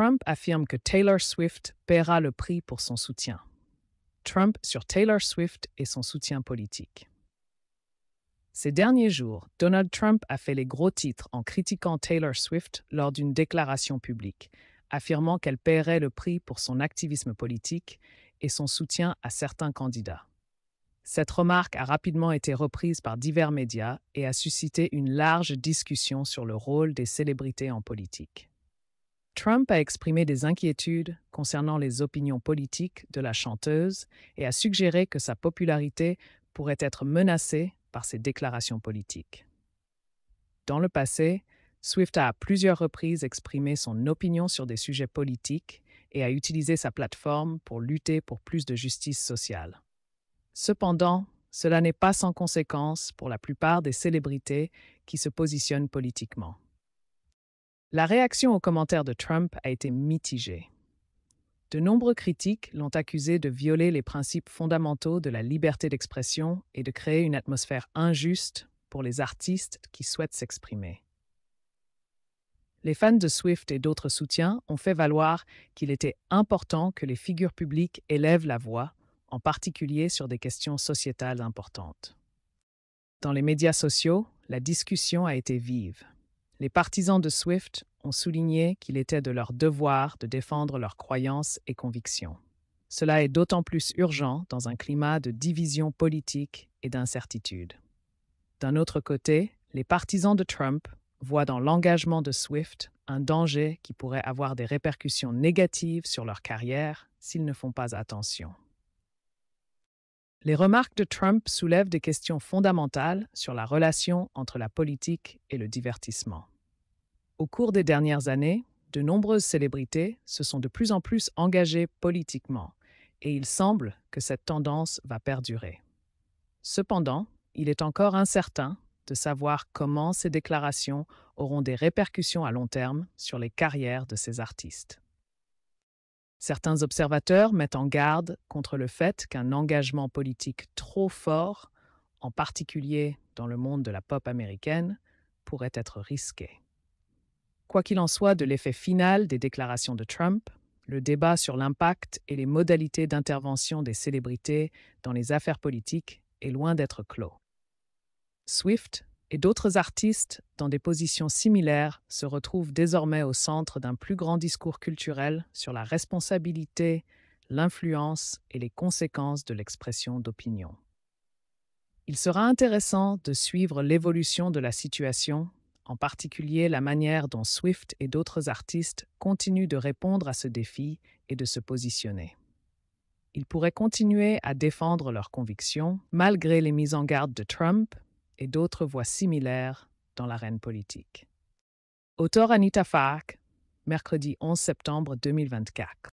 Trump affirme que Taylor Swift paiera le prix pour son soutien. Trump sur Taylor Swift et son soutien politique. Ces derniers jours, Donald Trump a fait les gros titres en critiquant Taylor Swift lors d'une déclaration publique, affirmant qu'elle paierait le prix pour son activisme politique et son soutien à certains candidats. Cette remarque a rapidement été reprise par divers médias et a suscité une large discussion sur le rôle des célébrités en politique. Trump a exprimé des inquiétudes concernant les opinions politiques de la chanteuse et a suggéré que sa popularité pourrait être menacée par ses déclarations politiques. Dans le passé, Swift a à plusieurs reprises exprimé son opinion sur des sujets politiques et a utilisé sa plateforme pour lutter pour plus de justice sociale. Cependant, cela n'est pas sans conséquence pour la plupart des célébrités qui se positionnent politiquement. La réaction aux commentaires de Trump a été mitigée. De nombreux critiques l'ont accusé de violer les principes fondamentaux de la liberté d'expression et de créer une atmosphère injuste pour les artistes qui souhaitent s'exprimer. Les fans de Swift et d'autres soutiens ont fait valoir qu'il était important que les figures publiques élèvent la voix, en particulier sur des questions sociétales importantes. Dans les médias sociaux, la discussion a été vive. Les partisans de Swift ont souligné qu'il était de leur devoir de défendre leurs croyances et convictions. Cela est d'autant plus urgent dans un climat de division politique et d'incertitude. D'un autre côté, les partisans de Trump voient dans l'engagement de Swift un danger qui pourrait avoir des répercussions négatives sur leur carrière s'ils ne font pas attention. Les remarques de Trump soulèvent des questions fondamentales sur la relation entre la politique et le divertissement. Au cours des dernières années, de nombreuses célébrités se sont de plus en plus engagées politiquement, et il semble que cette tendance va perdurer. Cependant, il est encore incertain de savoir comment ces déclarations auront des répercussions à long terme sur les carrières de ces artistes. Certains observateurs mettent en garde contre le fait qu'un engagement politique trop fort, en particulier dans le monde de la pop américaine, pourrait être risqué. Quoi qu'il en soit de l'effet final des déclarations de Trump, le débat sur l'impact et les modalités d'intervention des célébrités dans les affaires politiques est loin d'être clos. Swift et d'autres artistes dans des positions similaires se retrouvent désormais au centre d'un plus grand discours culturel sur la responsabilité, l'influence et les conséquences de l'expression d'opinion. Il sera intéressant de suivre l'évolution de la situation en particulier la manière dont Swift et d'autres artistes continuent de répondre à ce défi et de se positionner. Ils pourraient continuer à défendre leurs convictions malgré les mises en garde de Trump et d'autres voix similaires dans l'arène politique. Auteur Anita Fark, mercredi 11 septembre 2024.